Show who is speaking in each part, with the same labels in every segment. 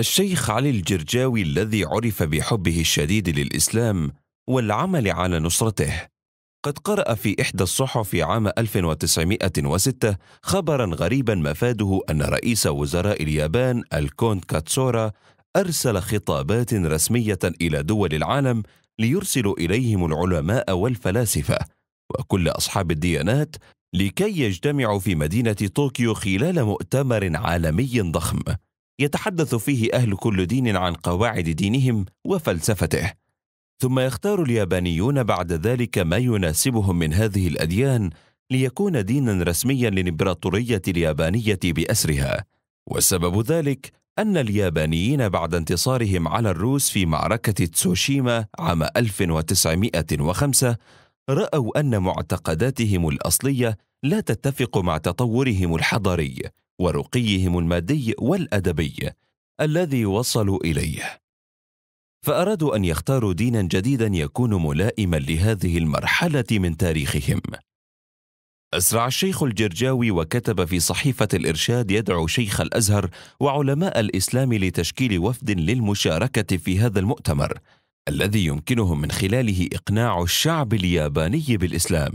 Speaker 1: الشيخ علي الجرجاوي الذي عرف بحبه الشديد للإسلام والعمل على نصرته قد قرأ في إحدى الصحف عام 1906 خبرا غريبا مفاده أن رئيس وزراء اليابان الكونت كاتسورا أرسل خطابات رسمية إلى دول العالم ليرسل إليهم العلماء والفلاسفة وكل أصحاب الديانات لكي يجتمعوا في مدينة طوكيو خلال مؤتمر عالمي ضخم يتحدث فيه أهل كل دين عن قواعد دينهم وفلسفته ثم يختار اليابانيون بعد ذلك ما يناسبهم من هذه الأديان ليكون دينا رسميا للإمبراطورية اليابانية بأسرها والسبب ذلك أن اليابانيين بعد انتصارهم على الروس في معركة تسوشيما عام 1905 رأوا أن معتقداتهم الأصلية لا تتفق مع تطورهم الحضاري ورقيهم المادي والادبي الذي وصلوا اليه فارادوا ان يختاروا دينا جديدا يكون ملائما لهذه المرحله من تاريخهم أسرع الشيخ الجرجاوي وكتب في صحيفة الإرشاد يدعو شيخ الأزهر وعلماء الإسلام لتشكيل وفد للمشاركة في هذا المؤتمر الذي يمكنهم من خلاله إقناع الشعب الياباني بالإسلام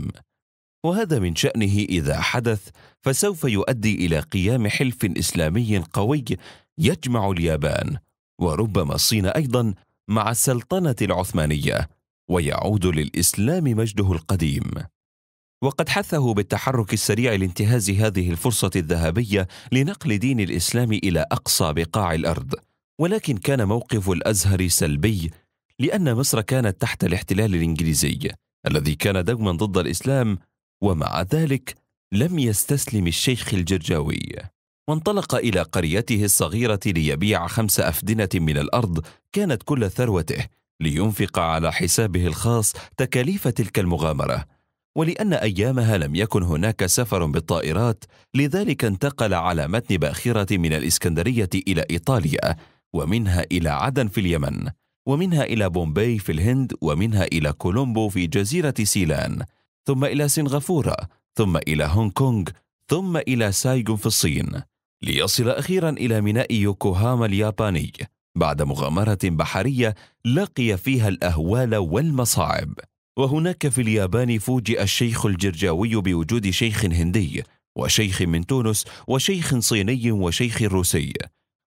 Speaker 1: وهذا من شأنه إذا حدث فسوف يؤدي إلى قيام حلف إسلامي قوي يجمع اليابان وربما الصين أيضا مع السلطنة العثمانية ويعود للإسلام مجده القديم وقد حثه بالتحرك السريع لانتهاز هذه الفرصة الذهبية لنقل دين الإسلام إلى أقصى بقاع الأرض ولكن كان موقف الأزهر سلبي لأن مصر كانت تحت الاحتلال الإنجليزي الذي كان دوما ضد الإسلام ومع ذلك لم يستسلم الشيخ الجرجاوي وانطلق إلى قريته الصغيرة ليبيع خمس أفدنة من الأرض كانت كل ثروته لينفق على حسابه الخاص تكاليف تلك المغامرة ولأن أيامها لم يكن هناك سفر بالطائرات لذلك انتقل على متن باخرة من الإسكندرية إلى إيطاليا ومنها إلى عدن في اليمن ومنها إلى بومبي في الهند ومنها إلى كولومبو في جزيرة سيلان ثم إلى سنغافورة ثم إلى هونغ كونغ ثم إلى سايغون في الصين ليصل أخيرا إلى ميناء يوكوهاما الياباني بعد مغامرة بحرية لقي فيها الأهوال والمصاعب وهناك في اليابان فوجئ الشيخ الجرجاوي بوجود شيخ هندي وشيخ من تونس وشيخ صيني وشيخ روسي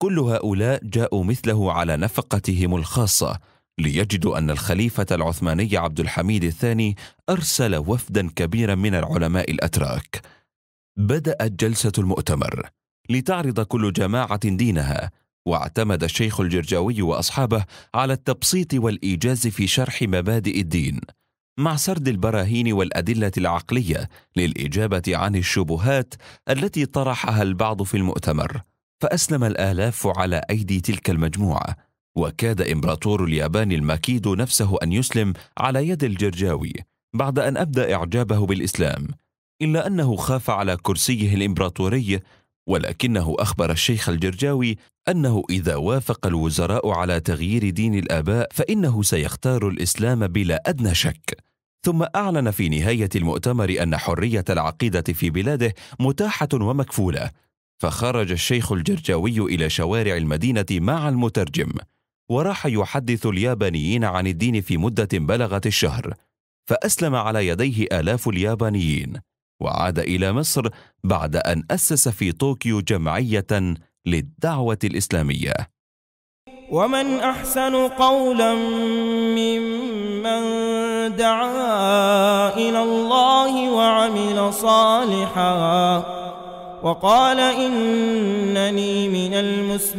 Speaker 1: كل هؤلاء جاءوا مثله على نفقتهم الخاصه ليجدوا أن الخليفة العثماني عبد الحميد الثاني أرسل وفدا كبيرا من العلماء الأتراك بدأت جلسة المؤتمر لتعرض كل جماعة دينها واعتمد الشيخ الجرجاوي وأصحابه على التبسيط والإيجاز في شرح مبادئ الدين مع سرد البراهين والأدلة العقلية للإجابة عن الشبهات التي طرحها البعض في المؤتمر فأسلم الآلاف على أيدي تلك المجموعة وكاد إمبراطور اليابان الماكيدو نفسه أن يسلم على يد الجرجاوي بعد أن أبدى إعجابه بالإسلام إلا أنه خاف على كرسيه الإمبراطوري ولكنه أخبر الشيخ الجرجاوي أنه إذا وافق الوزراء على تغيير دين الآباء فإنه سيختار الإسلام بلا أدنى شك ثم أعلن في نهاية المؤتمر أن حرية العقيدة في بلاده متاحة ومكفولة فخرج الشيخ الجرجاوي إلى شوارع المدينة مع المترجم وراح يحدث اليابانيين عن الدين في مدة بلغت الشهر فأسلم على يديه آلاف اليابانيين وعاد إلى مصر بعد أن أسس في طوكيو جمعية للدعوة الإسلامية
Speaker 2: ومن أحسن قولا ممن دعا إلى الله وعمل صالحا وقال إنني من المسلمين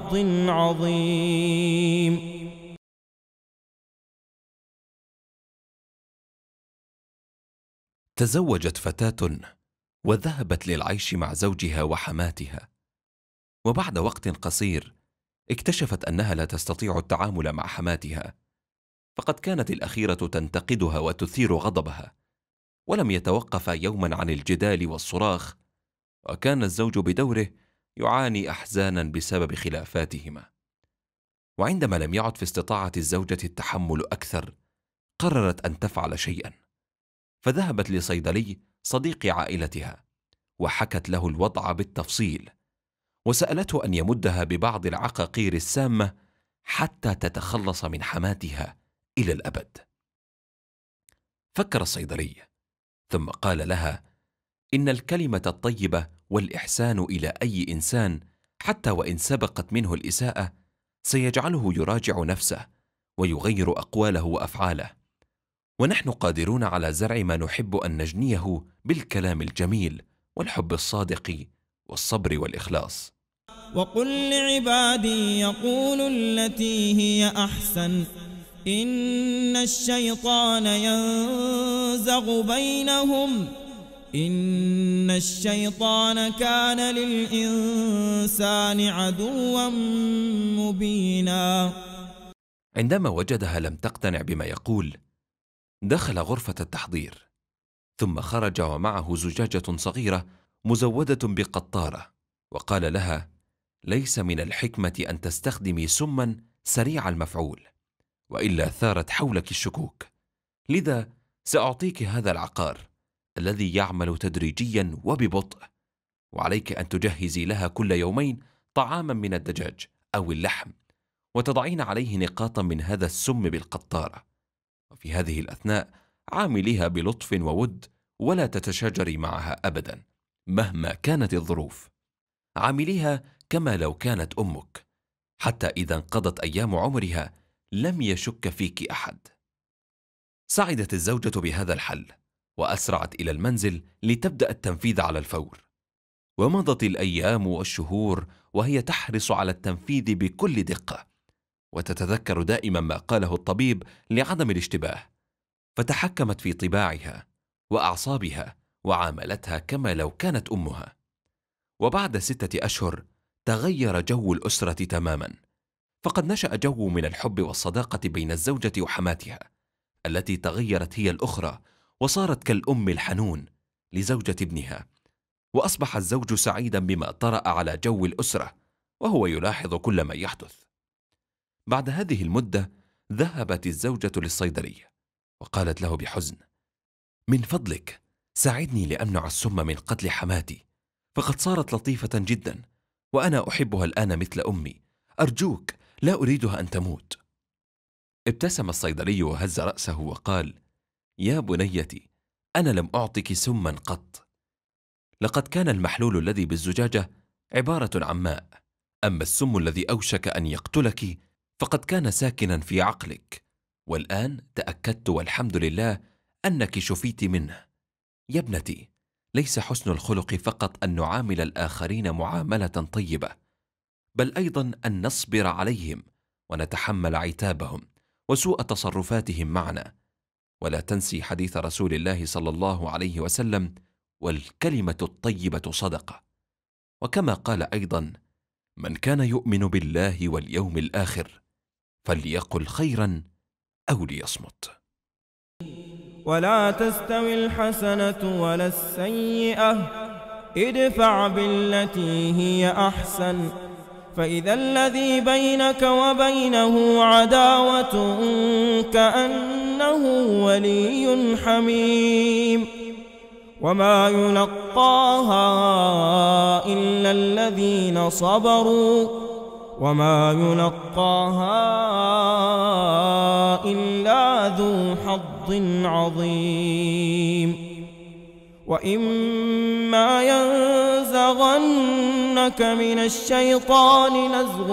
Speaker 2: عرض عظيم تزوجت فتاة وذهبت للعيش مع زوجها وحماتها
Speaker 1: وبعد وقت قصير اكتشفت أنها لا تستطيع التعامل مع حماتها فقد كانت الأخيرة تنتقدها وتثير غضبها ولم يتوقف يوما عن الجدال والصراخ وكان الزوج بدوره يعاني احزانا بسبب خلافاتهما وعندما لم يعد في استطاعه الزوجه التحمل اكثر قررت ان تفعل شيئا فذهبت لصيدلي صديق عائلتها وحكت له الوضع بالتفصيل وسالته ان يمدها ببعض العقاقير السامه حتى تتخلص من حماتها الى الابد فكر الصيدلي ثم قال لها ان الكلمه الطيبه والاحسان الى اي انسان حتى وان سبقت منه الاساءه سيجعله يراجع نفسه ويغير اقواله وافعاله ونحن قادرون على زرع ما نحب ان نجنيه بالكلام الجميل والحب الصادق والصبر والاخلاص
Speaker 2: وقل لعبادي يقولوا التي هي احسن ان الشيطان ينزغ بينهم إن الشيطان كان للإنسان عدوا مبينا
Speaker 1: عندما وجدها لم تقتنع بما يقول دخل غرفة التحضير ثم خرج ومعه زجاجة صغيرة مزودة بقطارة وقال لها ليس من الحكمة أن تستخدمي سما سريع المفعول وإلا ثارت حولك الشكوك لذا سأعطيك هذا العقار الذي يعمل تدريجيا وببطء وعليك ان تجهزي لها كل يومين طعاما من الدجاج او اللحم وتضعين عليه نقاطا من هذا السم بالقطاره وفي هذه الاثناء عامليها بلطف وود ولا تتشاجري معها ابدا مهما كانت الظروف عامليها كما لو كانت امك حتى اذا انقضت ايام عمرها لم يشك فيك احد سعدت الزوجه بهذا الحل وأسرعت إلى المنزل لتبدأ التنفيذ على الفور ومضت الأيام والشهور وهي تحرص على التنفيذ بكل دقة وتتذكر دائما ما قاله الطبيب لعدم الاشتباه فتحكمت في طباعها وأعصابها وعاملتها كما لو كانت أمها وبعد ستة أشهر تغير جو الأسرة تماما فقد نشأ جو من الحب والصداقة بين الزوجة وحماتها التي تغيرت هي الأخرى وصارت كالأم الحنون لزوجة ابنها وأصبح الزوج سعيدا بما طرأ على جو الأسرة وهو يلاحظ كل ما يحدث بعد هذه المدة ذهبت الزوجة للصيدلية وقالت له بحزن من فضلك ساعدني لأمنع السم من قتل حماتي فقد صارت لطيفة جدا وأنا أحبها الآن مثل أمي أرجوك لا أريدها أن تموت ابتسم الصيدلي وهز رأسه وقال يا بنيتي أنا لم أعطك سما قط لقد كان المحلول الذي بالزجاجة عبارة عن ماء أما السم الذي أوشك أن يقتلك فقد كان ساكنا في عقلك والآن تأكدت والحمد لله أنك شفيت منه يا ابنتي ليس حسن الخلق فقط أن نعامل الآخرين معاملة طيبة بل أيضا أن نصبر عليهم ونتحمل عتابهم وسوء تصرفاتهم معنا ولا تنسي حديث رسول الله صلى الله عليه وسلم والكلمه الطيبه صدقه وكما قال ايضا من كان يؤمن بالله واليوم الاخر فليقل خيرا او ليصمت
Speaker 2: ولا تستوي الحسنه ولا السيئه ادفع بالتي هي احسن فإذا الذي بينك وبينه عداوة كأنه ولي حميم وما يلقاها إلا الذين صبروا وما يلقاها إلا ذو حظ عظيم وإما ينزغنك من الشيطان نزغ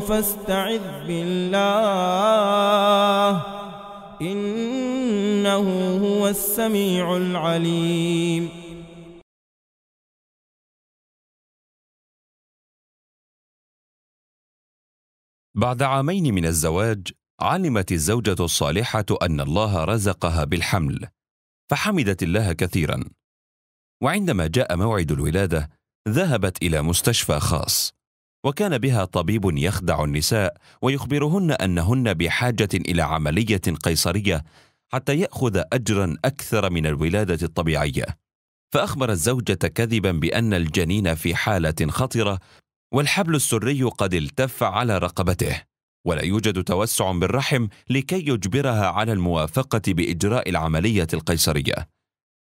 Speaker 2: فاستعذ بالله إنه هو السميع العليم بعد عامين من الزواج علمت
Speaker 1: الزوجة الصالحة أن الله رزقها بالحمل فحمدت الله كثيرا وعندما جاء موعد الولاده ذهبت الى مستشفى خاص وكان بها طبيب يخدع النساء ويخبرهن انهن بحاجه الى عمليه قيصريه حتى ياخذ اجرا اكثر من الولاده الطبيعيه فاخبر الزوجه كذبا بان الجنين في حاله خطره والحبل السري قد التف على رقبته ولا يوجد توسع بالرحم لكي يجبرها على الموافقه باجراء العمليه القيصريه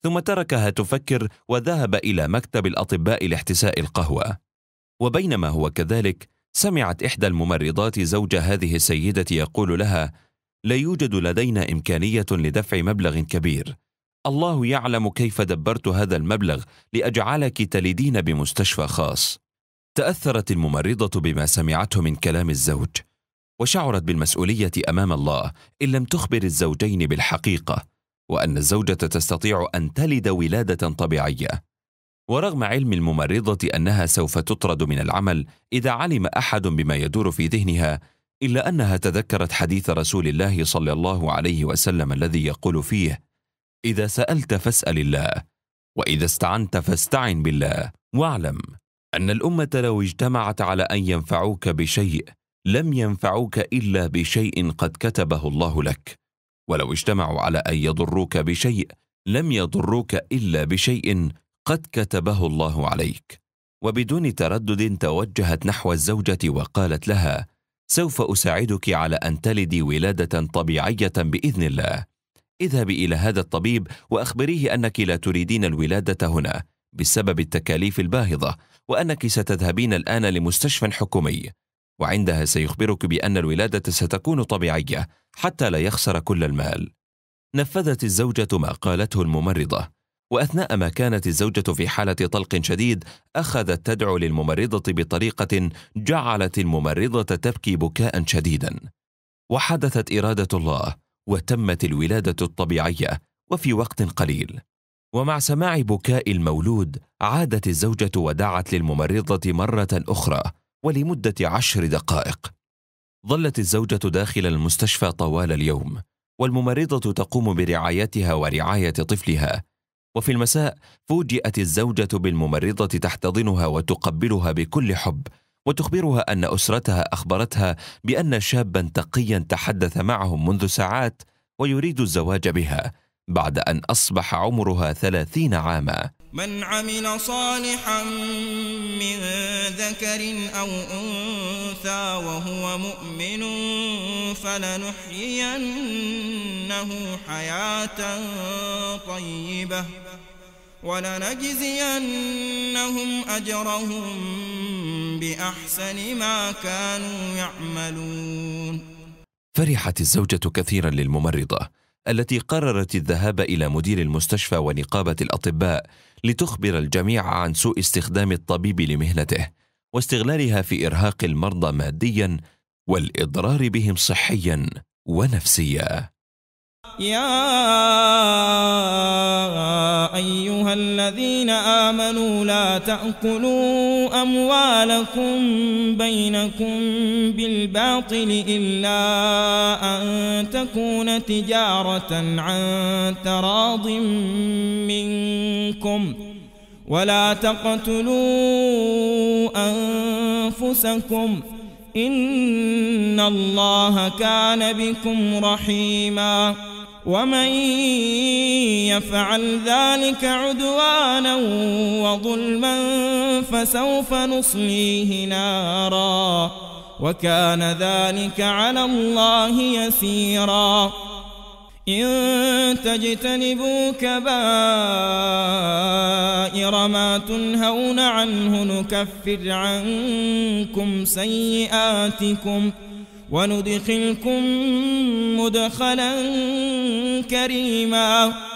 Speaker 1: ثم تركها تفكر وذهب الى مكتب الاطباء لاحتساء القهوه وبينما هو كذلك سمعت احدى الممرضات زوج هذه السيده يقول لها لا يوجد لدينا امكانيه لدفع مبلغ كبير الله يعلم كيف دبرت هذا المبلغ لاجعلك تلدين بمستشفى خاص تاثرت الممرضه بما سمعته من كلام الزوج وشعرت بالمسؤوليه امام الله ان لم تخبر الزوجين بالحقيقه وان الزوجه تستطيع ان تلد ولاده طبيعيه ورغم علم الممرضه انها سوف تطرد من العمل اذا علم احد بما يدور في ذهنها الا انها تذكرت حديث رسول الله صلى الله عليه وسلم الذي يقول فيه اذا سالت فاسال الله واذا استعنت فاستعن بالله واعلم ان الامه لو اجتمعت على ان ينفعوك بشيء لم ينفعوك الا بشيء قد كتبه الله لك ولو اجتمعوا على ان يضروك بشيء لم يضروك الا بشيء قد كتبه الله عليك وبدون تردد توجهت نحو الزوجه وقالت لها سوف اساعدك على ان تلدي ولاده طبيعيه باذن الله اذهبي الى هذا الطبيب واخبريه انك لا تريدين الولاده هنا بسبب التكاليف الباهظه وانك ستذهبين الان لمستشفى حكومي وعندها سيخبرك بأن الولادة ستكون طبيعية حتى لا يخسر كل المال. نفذت الزوجة ما قالته الممرضة، وأثناء ما كانت الزوجة في حالة طلق شديد، أخذت تدعو للممرضة بطريقة جعلت الممرضة تبكي بكاء شديدا. وحدثت إرادة الله، وتمت الولادة الطبيعية، وفي وقت قليل. ومع سماع بكاء المولود، عادت الزوجة ودعت للممرضة مرة أخرى، ولمدة عشر دقائق. ظلت الزوجة داخل المستشفى طوال اليوم، والممرضة تقوم برعايتها ورعاية طفلها. وفي المساء فوجئت الزوجة بالممرضة تحتضنها وتقبلها بكل حب، وتخبرها أن أسرتها أخبرتها بأن شابا تقيا تحدث معهم منذ ساعات ويريد الزواج بها بعد أن أصبح عمرها ثلاثين عاما
Speaker 2: من عمل صالحا من ذكر أو أنثى وهو مؤمن فلنحيينه حياة طيبة ولنجزينهم أجرهم بأحسن ما كانوا يعملون
Speaker 1: فرحت الزوجة كثيرا للممرضة التي قررت الذهاب إلى مدير المستشفى ونقابة الأطباء لتخبر الجميع عن سوء استخدام الطبيب لمهنته واستغلالها في إرهاق المرضى ماديا والإضرار بهم صحيا ونفسيا.
Speaker 2: يا أيها الذين آمنوا لا تأكلوا أموالكم بينكم بالباطل إلا أن تكون تجارة عن تراض منكم ولا تقتلوا أنفسكم إن الله كان بكم رحيماً ومن يفعل ذلك عدوانا وظلما فسوف نصليه نارا وكان ذلك على الله يسيرا إن تجتنبوا كبائر ما تنهون عنه نكفر عنكم سيئاتكم ۖ وندخلكم مدخلا كريما